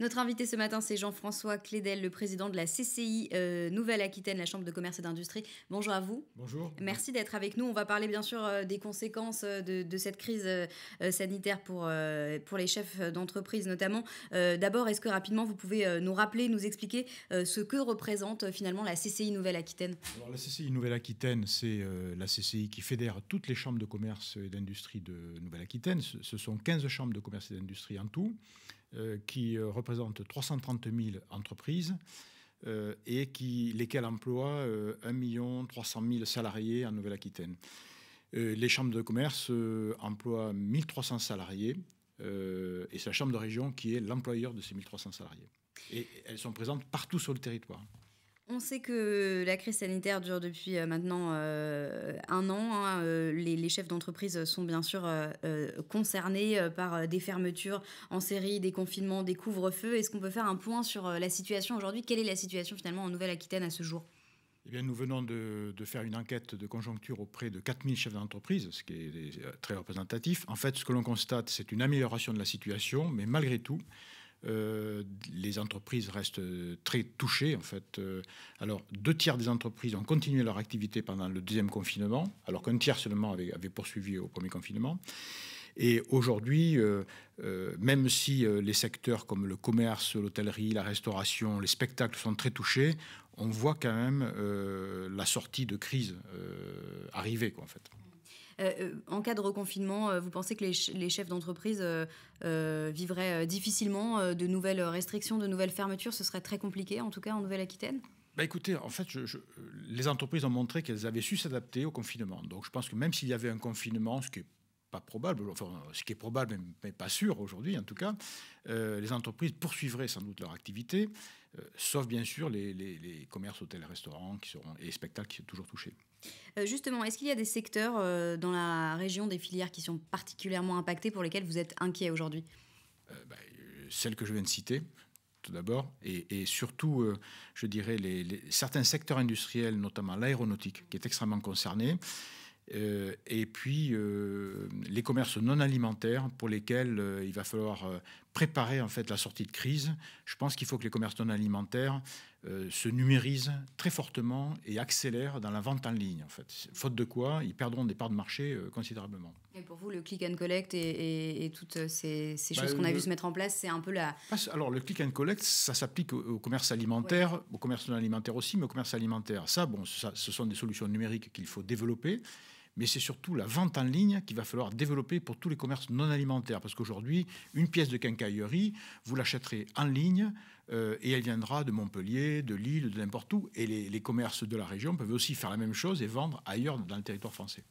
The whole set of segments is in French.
Notre invité ce matin, c'est Jean-François Clédel, le président de la CCI euh, Nouvelle-Aquitaine, la Chambre de commerce et d'industrie. Bonjour à vous. Bonjour. Merci d'être avec nous. On va parler bien sûr euh, des conséquences euh, de, cette crise sanitaire pour, pour les chefs d'entreprise notamment. D'abord, est-ce que rapidement vous pouvez nous rappeler, nous expliquer ce que représente finalement la CCI Nouvelle-Aquitaine Alors la CCI Nouvelle-Aquitaine, c'est la CCI qui fédère toutes les chambres de commerce et d'industrie de Nouvelle-Aquitaine. Ce, ce sont 15 chambres de commerce et d'industrie en tout. Euh, qui représente 330 000 entreprises euh, et qui, lesquelles emploient 1 300 000 salariés en Nouvelle-Aquitaine. Euh, les chambres de commerce emploient 300 salariés et c'est la chambre de région qui est l'employeur de ces 300 salariés. Et elles sont présentes partout sur le territoire. On sait que la crise sanitaire dure depuis euh, maintenant euh, un an. Hein. Euh, les, chefs d'entreprise sont bien sûr concernés par des fermetures en série, des confinements, des couvre-feux. Est-ce qu'on peut faire un point sur la situation aujourd'hui Quelle est la situation finalement en Nouvelle-Aquitaine à ce jour eh bien, nous venons de, de, faire une enquête de conjoncture auprès de 4000 chefs d'entreprise, ce qui est très représentatif. En fait, ce que l'on constate, c'est une amélioration de la situation, mais malgré tout, euh, les entreprises restent euh, très touchées, en fait. Euh, alors, deux tiers des entreprises ont continué leur activité pendant le deuxième confinement, alors qu'un tiers seulement avait, poursuivi au premier confinement. Et aujourd'hui, même si les secteurs comme le commerce, l'hôtellerie, la restauration, les spectacles sont très touchés, on voit quand même la sortie de crise arriver, quoi, en fait. Euh, euh, en cas de reconfinement, euh, vous pensez que les, chefs d'entreprise vivraient difficilement de nouvelles restrictions, de nouvelles fermetures Ce serait très compliqué, en tout cas en Nouvelle-Aquitaine bah écoutez, en fait, je, les entreprises ont montré qu'elles avaient su s'adapter au confinement. Donc je pense que même s'il y avait un confinement, ce qui est pas probable, enfin ce qui est probable mais pas sûr aujourd'hui en tout cas, les entreprises poursuivraient sans doute leur activité, sauf bien sûr les, les commerces, hôtels, restaurants qui seront, et spectacles qui sont toujours touchés. Euh, justement, est-ce qu'il y a des secteurs euh, dans la région, des filières qui sont particulièrement impactés pour lesquels vous êtes inquiet aujourd'hui euh, bah, Celles que je viens de citer, tout d'abord, et, surtout, je dirais, certains secteurs industriels, notamment l'aéronautique, qui est extrêmement concerné, et puis les commerces non alimentaires pour lesquels il va falloir préparer en fait la sortie de crise. Je pense qu'il faut que les commerces non alimentaires euh, se numérisent très fortement et accélèrent dans la vente en ligne en fait. Faute de quoi, ils perdront des parts de marché euh, considérablement. Et pour vous, le click and collect et, toutes euh, ces, bah, choses qu'on a vu se mettre en place, c'est un peu la. Ah, alors le click and collect, ça s'applique au, commerce alimentaire, au commerce non alimentaire aussi, mais au commerce alimentaire. Ça, bon, ça, ce sont des solutions numériques qu'il faut développer mais c'est surtout la vente en ligne qu'il va falloir développer pour tous les commerces non alimentaires. Parce qu'aujourd'hui, une pièce de quincaillerie, vous l'achèterez en ligne euh, et elle viendra de Montpellier, de Lille, de n'importe où. Et les, commerces de la région peuvent aussi faire la même chose et vendre ailleurs dans le territoire français.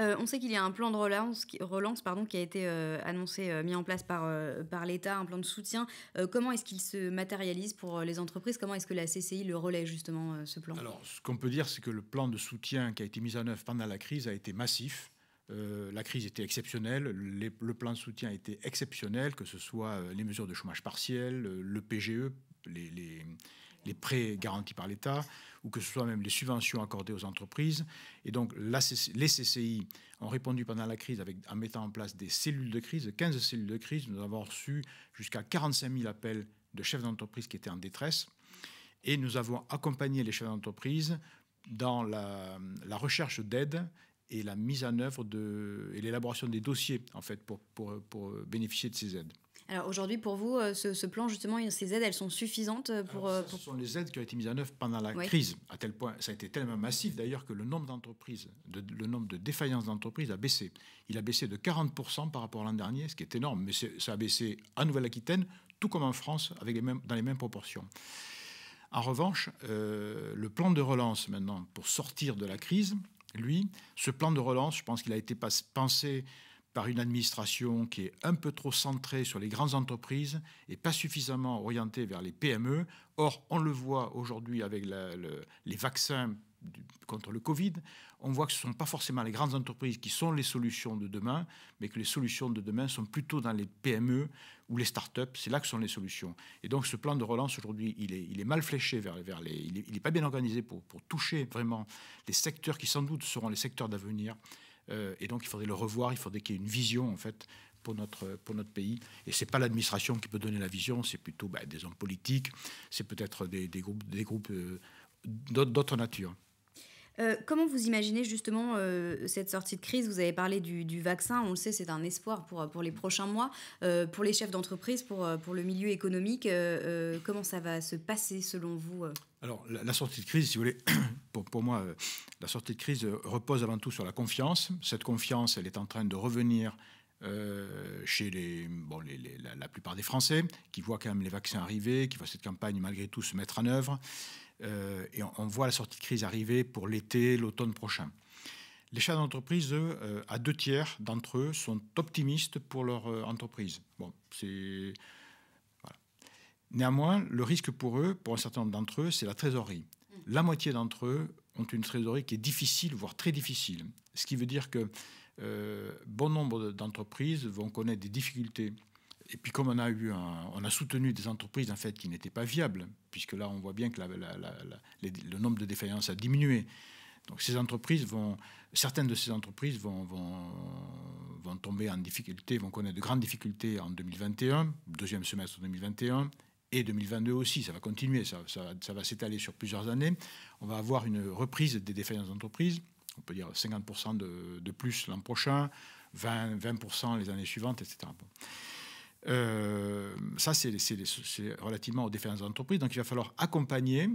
Euh, on sait qu'il y a un plan de relance, relance qui a été euh, annoncé, mis en place par, par l'État, un plan de soutien. comment est-ce qu'il se matérialise pour les entreprises Comment est-ce que la CCI le relaie justement, ce plan Alors, ce qu'on peut dire, c'est que le plan de soutien qui a été mis en œuvre pendant la crise a été massif. Euh, la crise était exceptionnelle, le plan de soutien était exceptionnel, que ce soit euh, les mesures de chômage partiel, euh, le PGE, les, prêts garantis par l'État, ou que ce soit même les subventions accordées aux entreprises. Et donc, les CCI ont répondu pendant la crise avec, en mettant en place des cellules de crise, 15 cellules de crise. Nous avons reçu jusqu'à 45 000 appels de chefs d'entreprise qui étaient en détresse. Et nous avons accompagné les chefs d'entreprise dans la recherche d'aide et la mise en œuvre de, et l'élaboration des dossiers en fait pour, pour, pour bénéficier de ces aides. Alors aujourd'hui, pour vous, euh, ce, plan, justement, ces aides, elles sont suffisantes euh, euh, pour, Ce sont les aides qui ont été mises en œuvre pendant la crise, à tel point, ça a été tellement massif d'ailleurs que le nombre d'entreprises, le nombre de défaillances d'entreprises a baissé. Il a baissé de 40% par rapport à l'an dernier, ce qui est énorme, mais ça a baissé en Nouvelle-Aquitaine, tout comme en France, avec les mêmes, dans les mêmes proportions. En revanche, le plan de relance maintenant pour sortir de la crise, lui, ce plan de relance, je pense qu'il a été pensé par une administration qui est un peu trop centrée sur les grandes entreprises et pas suffisamment orientée vers les PME. Or, on le voit aujourd'hui avec les vaccins contre le Covid, on voit que ce ne sont pas forcément les grandes entreprises qui sont les solutions de demain, mais que les solutions de demain sont plutôt dans les PME ou les start startups. C'est là que sont les solutions. Et donc ce plan de relance aujourd'hui, il est, mal fléché vers, vers les. Il n'est pas bien organisé pour, toucher vraiment les secteurs qui sans doute seront les secteurs d'avenir. Euh, et donc il faudrait le revoir, il faudrait qu'il y ait une vision en fait pour notre, pour notre pays. Et ce n'est pas l'administration qui peut donner la vision, c'est plutôt bah, des hommes politiques, c'est peut-être des, groupes, des groupes euh, d'autres natures. Euh, comment vous imaginez justement euh, cette sortie de crise Vous avez parlé du, vaccin, on le sait, c'est un espoir pour, pour les prochains mois, euh, pour les chefs d'entreprise, pour, pour le milieu économique. comment ça va se passer selon vous Alors, la, sortie de crise, si vous voulez, pour, moi, la sortie de crise repose avant tout sur la confiance. Cette confiance, elle est en train de revenir chez les, la, la, plupart des Français, qui voient quand même les vaccins arriver, qui voient cette campagne malgré tout se mettre en œuvre. Euh, et on, voit la sortie de crise arriver pour l'été, l'automne prochain. Les chefs d'entreprise, euh, à deux tiers d'entre eux, sont optimistes pour leur euh, entreprise. Bon, c'est. Néanmoins, le risque pour eux, pour un certain nombre d'entre eux, c'est la trésorerie. Mm. La moitié d'entre eux ont une trésorerie qui est difficile, voire très difficile. Ce qui veut dire que bon nombre d'entreprises vont connaître des difficultés et puis comme on a eu, on a soutenu des entreprises en fait qui n'étaient pas viables, puisque là on voit bien que la, le nombre de défaillances a diminué. Donc ces entreprises vont, certaines de ces entreprises vont, vont, vont tomber en difficulté, vont connaître de grandes difficultés en 2021, deuxième semestre 2021, et 2022 aussi, ça va continuer, ça, ça, ça va s'étaler sur plusieurs années. On va avoir une reprise des défaillances d'entreprises, on peut dire 50% de, plus l'an prochain, 20%, 20 les années suivantes, etc. Euh, ça, c'est relativement aux différentes entreprises Donc, il va falloir accompagner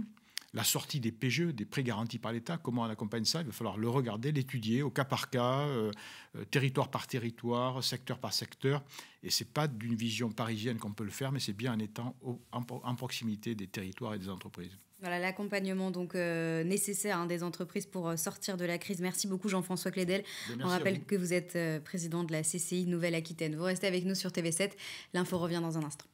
la sortie des PGE, des prêts garantis par l'État, comment on accompagne ça Il va falloir le regarder, l'étudier au cas par cas, euh, euh, territoire par territoire, secteur par secteur. Et ce n'est pas d'une vision parisienne qu'on peut le faire, mais c'est bien en étant en proximité des territoires et des entreprises. Voilà l'accompagnement donc euh, nécessaire hein, des entreprises pour euh, sortir de la crise. Merci beaucoup Jean-François Clédel. Ben, On rappelle que vous êtes euh, président de la CCI Nouvelle-Aquitaine. Vous restez avec nous sur TV7. L'info revient dans un instant.